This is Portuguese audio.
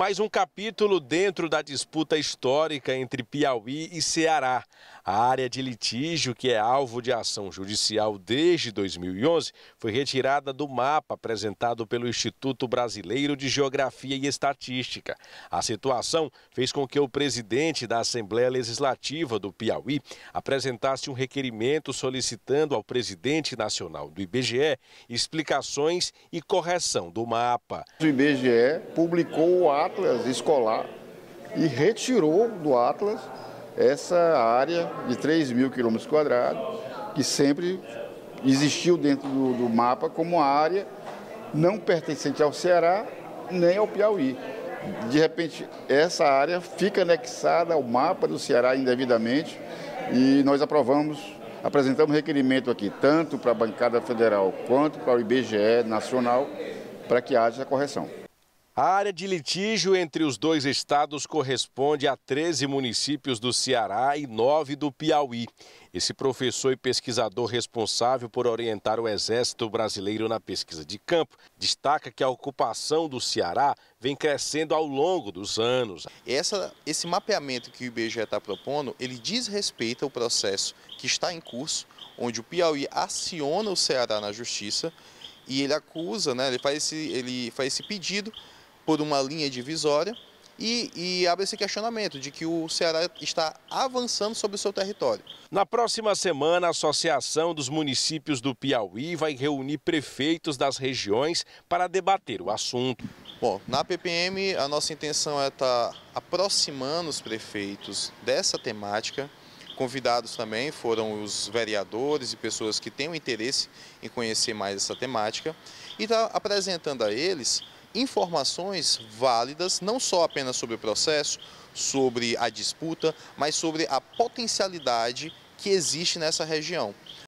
Mais um capítulo dentro da disputa histórica entre Piauí e Ceará. A área de litígio, que é alvo de ação judicial desde 2011, foi retirada do mapa apresentado pelo Instituto Brasileiro de Geografia e Estatística. A situação fez com que o presidente da Assembleia Legislativa do Piauí apresentasse um requerimento solicitando ao presidente nacional do IBGE explicações e correção do mapa. O IBGE publicou o ato Atlas escolar e retirou do Atlas essa área de 3 mil quilômetros quadrados, que sempre existiu dentro do, do mapa como área não pertencente ao Ceará nem ao Piauí. De repente, essa área fica anexada ao mapa do Ceará indevidamente e nós aprovamos, apresentamos requerimento aqui, tanto para a bancada federal quanto para o IBGE nacional, para que haja correção. A área de litígio entre os dois estados corresponde a 13 municípios do Ceará e 9 do Piauí. Esse professor e pesquisador responsável por orientar o Exército Brasileiro na pesquisa de campo destaca que a ocupação do Ceará vem crescendo ao longo dos anos. Essa, esse mapeamento que o IBGE está propondo, ele diz respeito ao processo que está em curso, onde o Piauí aciona o Ceará na Justiça e ele acusa, né, ele, faz esse, ele faz esse pedido por uma linha divisória e, e, abre esse questionamento de que o Ceará está avançando sobre o seu território. Na próxima semana, a Associação dos Municípios do Piauí vai reunir prefeitos das regiões para debater o assunto. Bom, na PPM a nossa intenção é estar tá aproximando os prefeitos dessa temática. Convidados também foram os vereadores e pessoas que têm o interesse em conhecer mais essa temática e estar tá apresentando a eles informações válidas, não só apenas sobre o processo, sobre a disputa, mas sobre a potencialidade que existe nessa região.